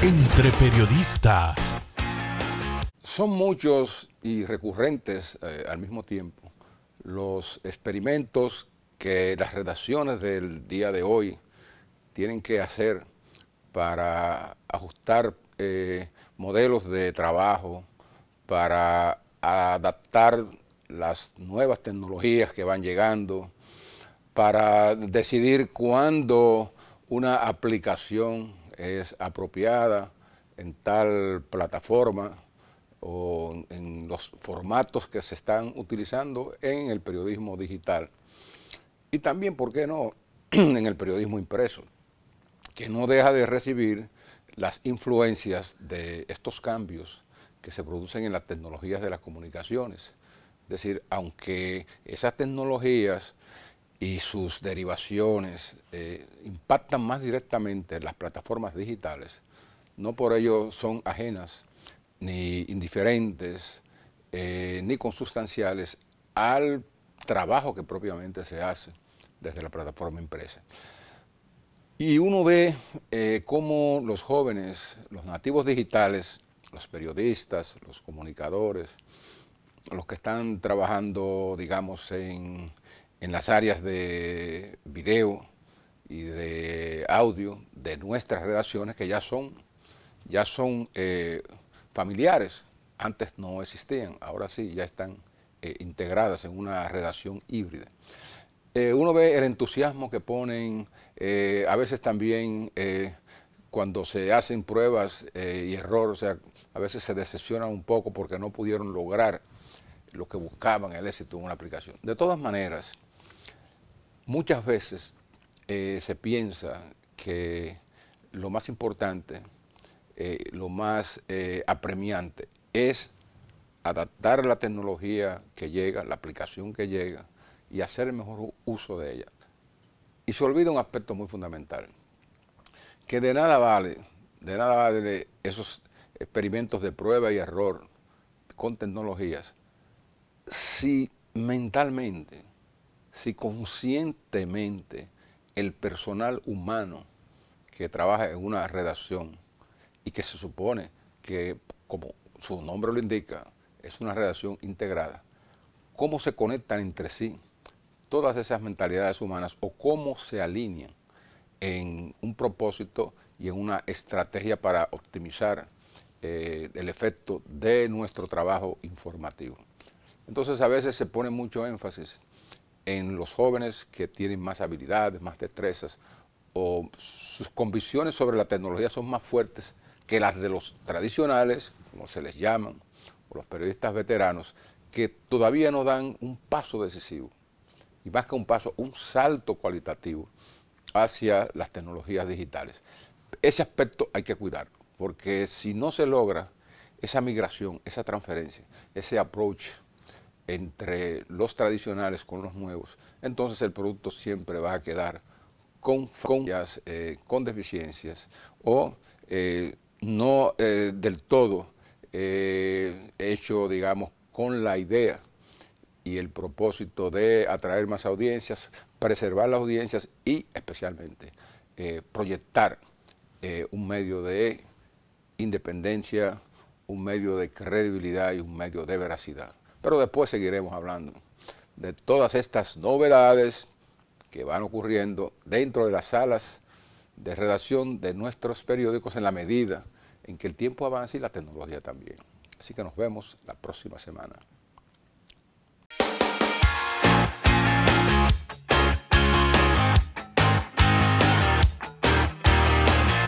Entre periodistas. Son muchos y recurrentes eh, al mismo tiempo los experimentos que las redacciones del día de hoy tienen que hacer para ajustar eh, modelos de trabajo, para adaptar las nuevas tecnologías que van llegando, para decidir cuándo una aplicación es apropiada en tal plataforma o en los formatos que se están utilizando en el periodismo digital. Y también, ¿por qué no?, en el periodismo impreso, que no deja de recibir las influencias de estos cambios que se producen en las tecnologías de las comunicaciones. Es decir, aunque esas tecnologías y sus derivaciones eh, impactan más directamente en las plataformas digitales, no por ello son ajenas ni indiferentes eh, ni consustanciales al trabajo que propiamente se hace desde la plataforma impresa. Y uno ve eh, cómo los jóvenes, los nativos digitales, los periodistas, los comunicadores, los que están trabajando, digamos, en en las áreas de video y de audio de nuestras redacciones que ya son, ya son eh, familiares. Antes no existían, ahora sí, ya están eh, integradas en una redacción híbrida. Eh, uno ve el entusiasmo que ponen, a veces también cuando se hacen pruebas y error o sea, a veces se decepcionan un poco porque no pudieron lograr lo que buscaban, el éxito en una aplicación. De todas maneras, Muchas veces eh, se piensa que lo más importante, eh, lo más eh, apremiante es adaptar la tecnología que llega, la aplicación que llega y hacer el mejor uso de ella. Y se olvida un aspecto muy fundamental, que de nada vale, de nada vale esos experimentos de prueba y error con tecnologías si mentalmente si conscientemente el personal humano que trabaja en una redacción y que se supone que, como su nombre lo indica, es una redacción integrada, cómo se conectan entre sí todas esas mentalidades humanas o cómo se alinean en un propósito y en una estrategia para optimizar eh, el efecto de nuestro trabajo informativo. Entonces a veces se pone mucho énfasis en los jóvenes que tienen más habilidades, más destrezas, o sus convicciones sobre la tecnología son más fuertes que las de los tradicionales, como se les llaman, o los periodistas veteranos, que todavía no dan un paso decisivo, y más que un paso, un salto cualitativo hacia las tecnologías digitales. Ese aspecto hay que cuidar, porque si no se logra esa migración, esa transferencia, ese approach entre los tradicionales con los nuevos, entonces el producto siempre va a quedar con eh, con deficiencias o eh, no eh, del todo hecho, digamos, con la idea y el propósito de atraer más audiencias, preservar las audiencias y especialmente proyectar un medio de independencia, un medio de credibilidad y un medio de veracidad. Pero después seguiremos hablando de todas estas novedades que van ocurriendo dentro de las salas de redacción de nuestros periódicos en la medida en que el tiempo avanza y la tecnología también. Así que nos vemos la próxima semana.